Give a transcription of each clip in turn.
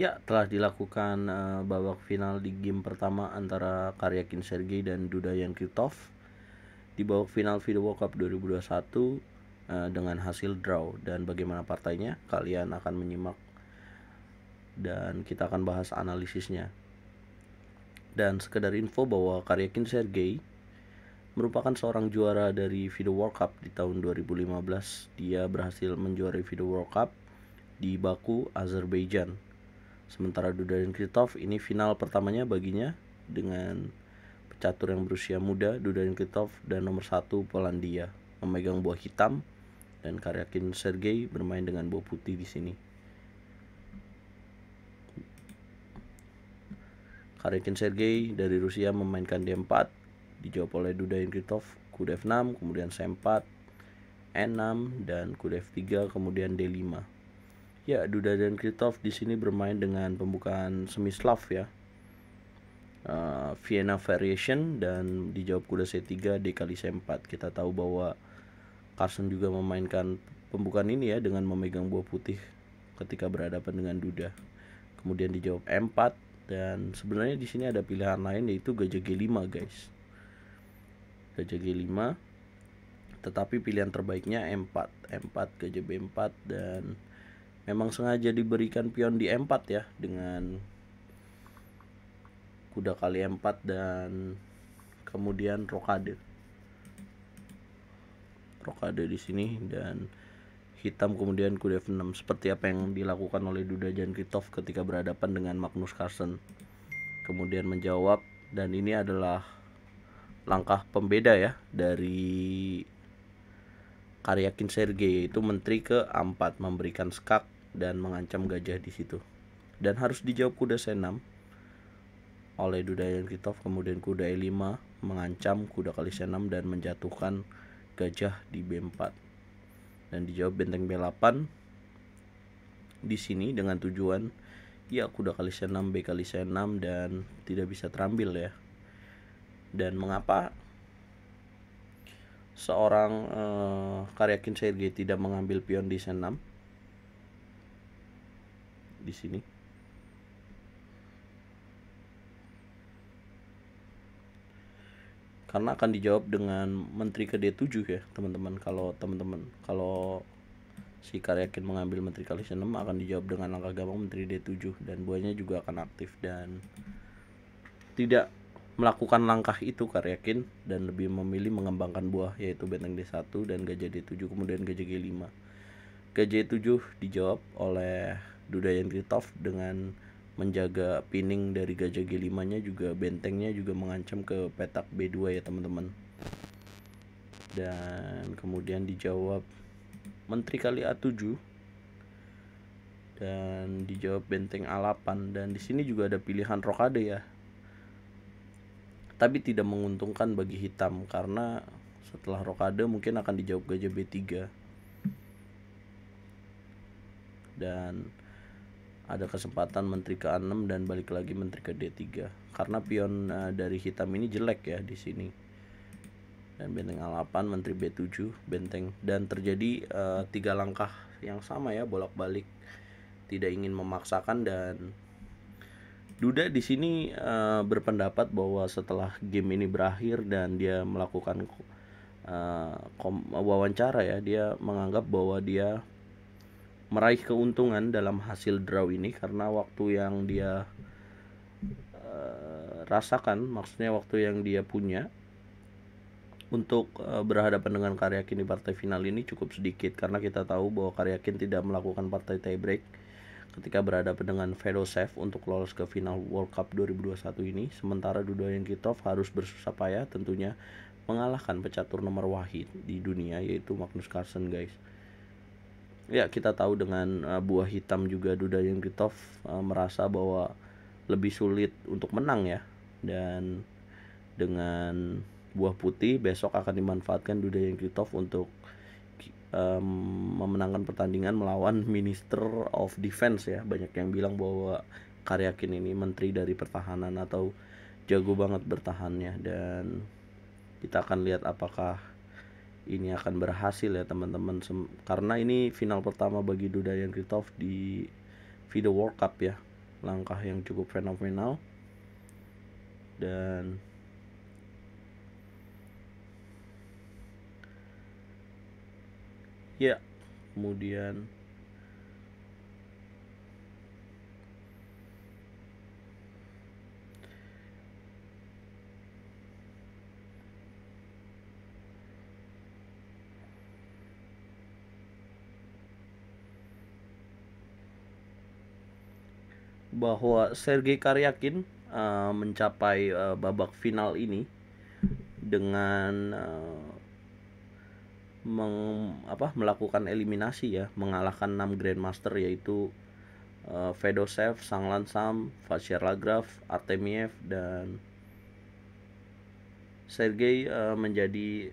Ya, telah dilakukan uh, babak final di game pertama antara Karyakin Sergei dan Dudayan Kritov di babak final Video World Cup 2021 uh, eh, dengan hasil draw dan bagaimana partainya kalian akan menyimak dan kita akan bahas analisisnya. Dan sekedar info bahwa Karyakin Sergei merupakan seorang juara dari Video World Cup di tahun 2015. Dia berhasil menjuarai Video World Cup di Baku, Azerbaijan Sementara Duda dan Kritov ini final pertamanya baginya dengan pecatur yang berusia muda Duda dan Kritov dan nomor satu Polandia memegang buah hitam dan Karyakin Sergei bermain dengan buah putih di sini. Karyakin Sergei dari Rusia memainkan D4 dijawab oleh Duda dan Kritov kuda F6 kemudian C4 E6 dan kuda F3 kemudian D5. Ya, Duda dan Kritov di sini bermain dengan pembukaan semi Slav ya. Uh, Vienna Variation dan dijawab kuda C3 D kali C4. Kita tahu bahwa Carson juga memainkan pembukaan ini ya dengan memegang buah putih ketika berhadapan dengan Duda. Kemudian dijawab M4 dan sebenarnya di sini ada pilihan lain yaitu gajah G5 guys. Gajah G5 tetapi pilihan terbaiknya M4, M4 gajah B4 dan memang sengaja diberikan pion di M4 ya dengan kuda kali M4 dan kemudian rokade. Rokade di sini dan hitam kemudian kuda F6 seperti apa yang dilakukan oleh Duda jan Jankitov ketika berhadapan dengan Magnus Carlsen kemudian menjawab dan ini adalah langkah pembeda ya dari karya Sergei yaitu menteri ke A4 memberikan skak dan mengancam gajah di situ. Dan harus dijawab kuda senam 6 oleh Dudayan Kitov, kemudian kuda E5 mengancam kuda kali senam dan menjatuhkan gajah di B4. Dan dijawab benteng B8 di sini dengan tujuan ya kuda kali senam B kali senam dan tidak bisa terambil ya. Dan mengapa seorang uh, karyakin Sergei tidak mengambil pion di senam 6 di sini karena akan dijawab dengan menteri ke D7 ya teman-teman kalau teman-teman kalau si Karyakin mengambil menteri kali 6 akan dijawab dengan angka gampang menteri D7 dan buahnya juga akan aktif dan tidak melakukan langkah itu Karyakin dan lebih memilih mengembangkan buah yaitu benteng D1 dan gajah D7 kemudian gajah G5 gajah D7 dijawab oleh duda Dudayan Kritov dengan menjaga pining dari gajah G5 nya juga bentengnya juga mengancam ke petak B2 ya teman-teman dan kemudian dijawab menteri kali A7 dan dijawab benteng A8 dan di sini juga ada pilihan rokade ya tapi tidak menguntungkan bagi hitam karena setelah rokade mungkin akan dijawab gajah B3 dan ada kesempatan menteri ke-6 dan balik lagi menteri ke D3 karena pion uh, dari hitam ini jelek ya di sini dan benteng A8 menteri B7 benteng dan terjadi uh, tiga langkah yang sama ya bolak-balik tidak ingin memaksakan dan Duda di sini uh, berpendapat bahwa setelah game ini berakhir dan dia melakukan uh, wawancara ya dia menganggap bahwa dia meraih keuntungan dalam hasil draw ini karena waktu yang dia uh, rasakan maksudnya waktu yang dia punya untuk uh, berhadapan dengan Karyakin di partai final ini cukup sedikit karena kita tahu bahwa Karyakin tidak melakukan partai tiebreak ketika berhadapan dengan Fedosev untuk lolos ke final World Cup 2021 ini sementara Dudoyan Kitov harus bersusah payah tentunya mengalahkan pecatur nomor wahid di dunia yaitu Magnus Carlsen guys ya kita tahu dengan uh, buah hitam juga Duda Yungkitov uh, eh, merasa bahwa lebih sulit untuk menang ya dan dengan buah putih besok akan dimanfaatkan Duda yang Yungkitov untuk um, memenangkan pertandingan melawan Minister of Defense ya banyak yang bilang bahwa Karyakin ini menteri dari pertahanan atau jago banget bertahannya dan kita akan lihat apakah ini akan berhasil ya teman-teman karena ini final pertama bagi yang Kritov di video World Cup ya langkah yang cukup fenomenal dan ya kemudian bahwa Sergei Karyakin uh, mencapai uh, babak final ini dengan uh, meng, apa melakukan eliminasi ya, mengalahkan 6 grandmaster yaitu uh, Fedosev, Sang Lansam, Vasyar Lagrav, Artemiev dan Sergei uh, menjadi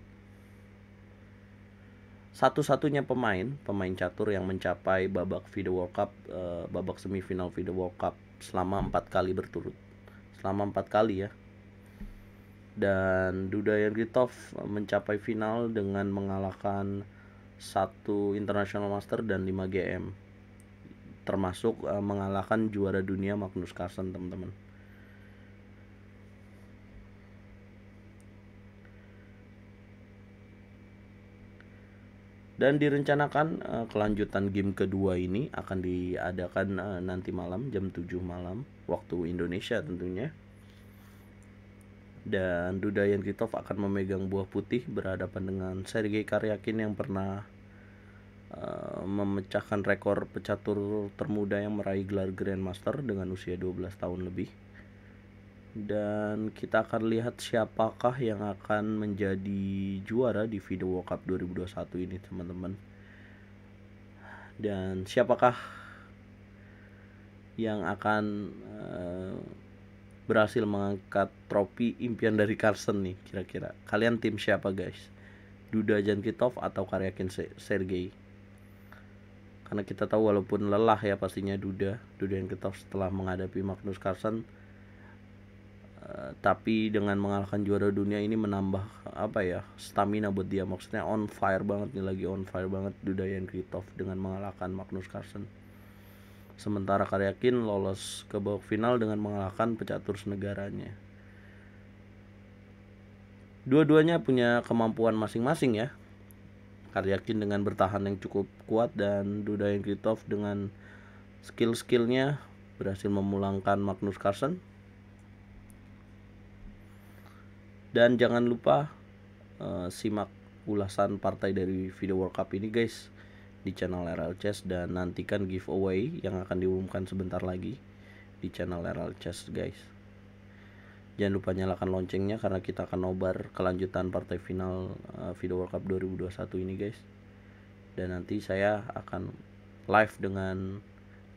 satu-satunya pemain pemain catur yang mencapai babak FIDE World Cup uh, babak semifinal FIDE World Cup selama empat kali berturut selama empat kali ya dan Duda Yergitov mencapai final dengan mengalahkan satu International Master dan 5 GM termasuk uh, mengalahkan juara dunia Magnus Carlsen teman-teman Dan direncanakan uh, kelanjutan game kedua ini akan diadakan uh, nanti malam jam 7 malam waktu Indonesia tentunya. Dan Dudayan Kitov akan memegang buah putih berhadapan dengan Sergei Karyakin yang pernah uh, memecahkan rekor pecatur termuda yang meraih gelar Grandmaster dengan usia 12 tahun lebih dan kita akan lihat siapakah yang akan menjadi juara di video World Cup 2021 ini teman-teman dan siapakah yang akan uh, berhasil mengangkat trofi impian dari Carson nih kira-kira kalian tim siapa guys Duda Jankitov atau Karyakin Sergei karena kita tahu walaupun lelah ya pastinya Duda Duda Jankitov setelah menghadapi Magnus Carlsen tapi dengan mengalahkan juara dunia ini menambah apa ya stamina buat dia maksudnya on fire banget nih lagi on fire banget Dudayan Kritov dengan mengalahkan Magnus Carlsen sementara Karyakin lolos ke babak final dengan mengalahkan pecatur senegaranya dua-duanya punya kemampuan masing-masing ya Karyakin dengan bertahan yang cukup kuat dan Dudayan Kritov dengan skill-skillnya berhasil memulangkan Magnus Carlsen Dan jangan lupa uh, simak ulasan partai dari video World Cup ini guys di channel Chess dan nantikan giveaway yang akan diumumkan sebentar lagi di channel Chess guys. Jangan lupa nyalakan loncengnya karena kita akan nobar kelanjutan partai final uh, video World Cup 2021 ini guys. Dan nanti saya akan live dengan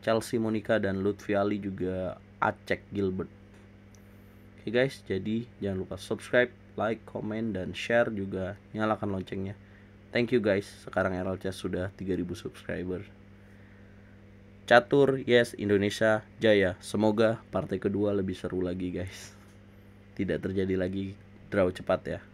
Chelsea Monica dan Lutfi Ali juga Acek Gilbert. Oke okay guys, jadi jangan lupa subscribe, like, comment, dan share juga. Nyalakan loncengnya. Thank you guys, sekarang RLC sudah 3000 subscriber. Catur, yes, Indonesia, jaya. Semoga partai kedua lebih seru lagi guys. Tidak terjadi lagi draw cepat ya.